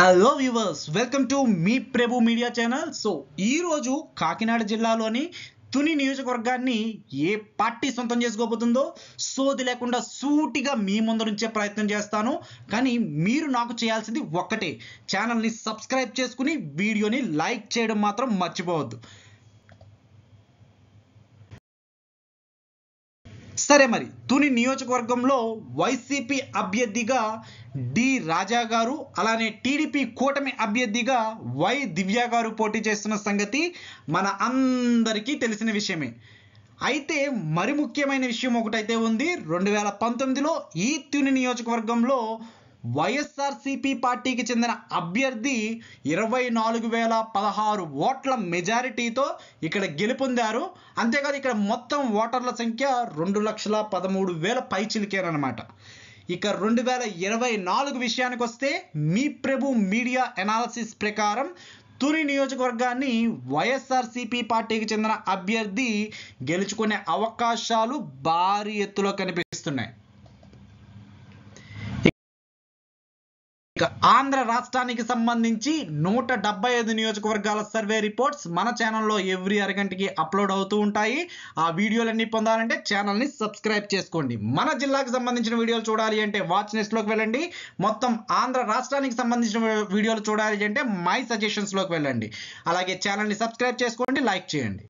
hello viewers welcome to మీ Prabhu media channel so ఈరోజు కాకినాడ జిల్లాలోని తుని నియోజకవర్గాన్ని ఏ పార్టీ సొంతం చేసుకోబోతుందో సోది లేకుండా సూటిగా మీ ముందరుంచే ప్రయత్నం చేస్తాను కానీ మీరు నాకు చేయాల్సింది ఒక్కటే ఛానల్ని సబ్స్క్రైబ్ చేసుకుని వీడియోని లైక్ చేయడం మాత్రం మర్చిపోవద్దు సరే మరి తుని నియోజకవర్గంలో వైసీపీ అభ్యర్థిగా డి రాజా గారు అలానే టీడీపీ కూటమి అభ్యర్థిగా వై దివ్య గారు పోటీ చేస్తున్న సంగతి మన అందరికీ తెలిసిన విషయమే అయితే మరి ముఖ్యమైన విషయం ఒకటైతే ఉంది రెండు వేల పంతొమ్మిదిలో ఈ తుని నియోజకవర్గంలో వైఎస్ఆర్సీపీ పార్టీకి చెందిన అభ్యర్థి ఇరవై నాలుగు వేల పదహారు ఓట్ల మెజారిటీతో ఇక్కడ గెలుపొందారు అంతేకాదు ఇక్కడ మొత్తం ఓటర్ల సంఖ్య రెండు లక్షల పదమూడు వేల పైచిలికేనమాట ఇక రెండు వేల ఇరవై నాలుగు విషయానికి వస్తే మీ ప్రభు మీడియా ఎనాలసిస్ ప్రకారం తుని నియోజకవర్గాన్ని వైఎస్ఆర్సీపీ పార్టీకి చెందిన అభ్యర్థి గెలుచుకునే అవకాశాలు భారీ ఎత్తులో కనిపిస్తున్నాయి ఆంధ్ర రాష్ట్రానికి సంబంధించి నూట డెబ్బై ఐదు నియోజకవర్గాల సర్వే రిపోర్ట్స్ మన ఛానల్లో ఎవ్రీ అరగంటకి అప్లోడ్ అవుతూ ఉంటాయి ఆ వీడియోలన్నీ పొందాలంటే ఛానల్ని సబ్స్క్రైబ్ చేసుకోండి మన జిల్లాకు సంబంధించిన వీడియోలు చూడాలి అంటే వాచ్ నెస్ట్లోకి వెళ్ళండి మొత్తం ఆంధ్ర రాష్ట్రానికి సంబంధించిన వీడియోలు చూడాలి అంటే మై సజెషన్స్లోకి వెళ్ళండి అలాగే ఛానల్ని సబ్స్క్రైబ్ చేసుకోండి లైక్ చేయండి